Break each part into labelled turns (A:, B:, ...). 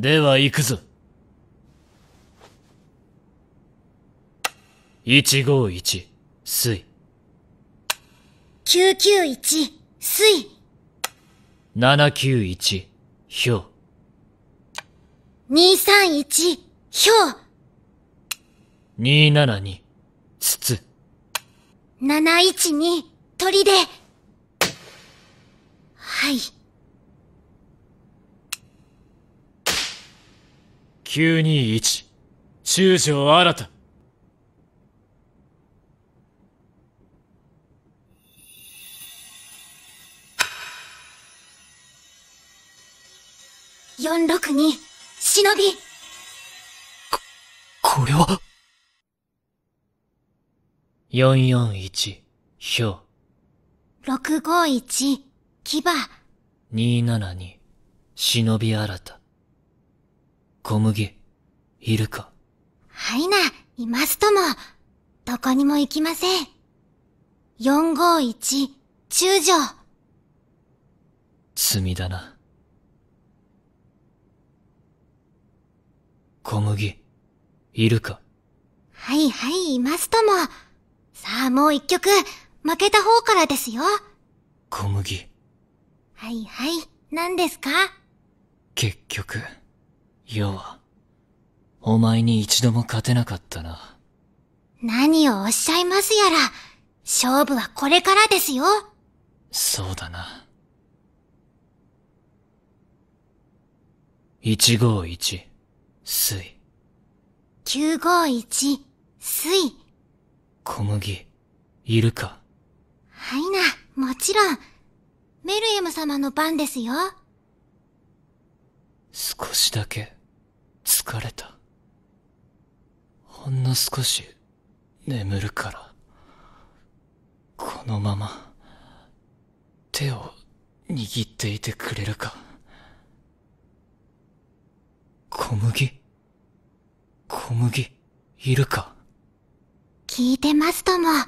A: では行くぞ。一五一、水。
B: 九九一、水。
A: 七九一、ひょう。
B: 二三一、ひょう。
A: 二七二、筒。
B: 七一二、で。はい。
A: 921中条新
B: 462忍び
A: ここれは441ひょ
B: う651牙
A: 272忍び新た小麦、いるか
B: はいな、いますとも。どこにも行きません。451、中条。
A: 罪だな。小麦、いるか
B: はいはい、いますとも。さあ、もう一曲、負けた方からですよ。小麦。はいはい、何ですか
A: 結局。要は、お前に一度も勝てなかったな。
B: 何をおっしゃいますやら、勝負はこれからですよ。そ
A: うだな。151、水。
B: 951、水。
A: 小麦、いるか
B: はいな、もちろん。メルエム様の番ですよ。
A: 少しだけ。疲れた。ほんの少し眠るから。このまま手を握っていてくれるか。小麦小麦いるか
B: 聞いてますとも。わ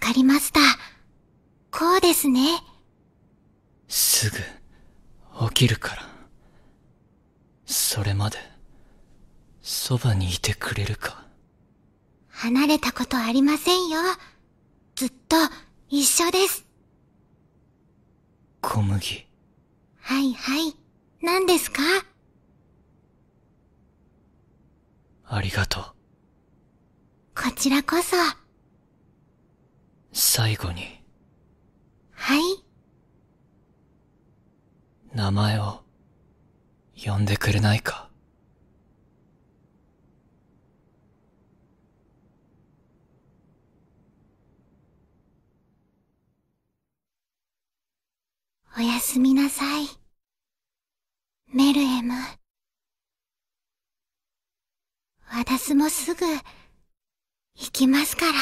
B: かりました。こうですね。
A: すぐ起きるから。それまで。そばにいてくれるか
B: 離れたことありませんよ。ずっと一緒です。
A: 小麦。
B: はいはい。何ですかありがとう。こちらこそ。
A: 最後に。はい名前を呼んでくれないか
B: おやすみなさい。メルエム。私もすぐ、
A: 行きますから。